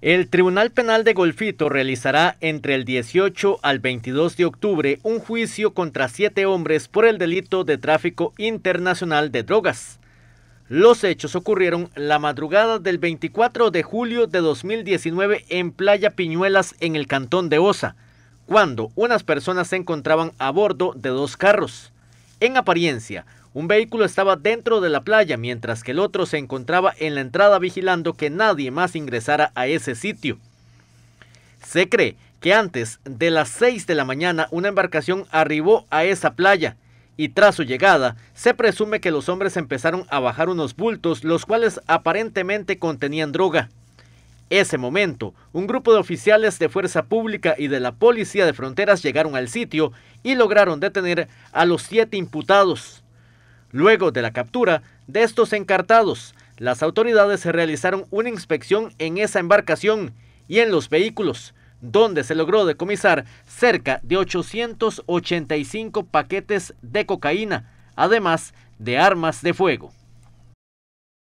El Tribunal Penal de Golfito realizará entre el 18 al 22 de octubre un juicio contra siete hombres por el delito de tráfico internacional de drogas. Los hechos ocurrieron la madrugada del 24 de julio de 2019 en Playa Piñuelas, en el cantón de Osa, cuando unas personas se encontraban a bordo de dos carros. En apariencia, un vehículo estaba dentro de la playa, mientras que el otro se encontraba en la entrada vigilando que nadie más ingresara a ese sitio. Se cree que antes de las 6 de la mañana una embarcación arribó a esa playa y tras su llegada se presume que los hombres empezaron a bajar unos bultos los cuales aparentemente contenían droga. Ese momento, un grupo de oficiales de Fuerza Pública y de la Policía de Fronteras llegaron al sitio y lograron detener a los siete imputados. Luego de la captura de estos encartados, las autoridades realizaron una inspección en esa embarcación y en los vehículos, donde se logró decomisar cerca de 885 paquetes de cocaína, además de armas de fuego.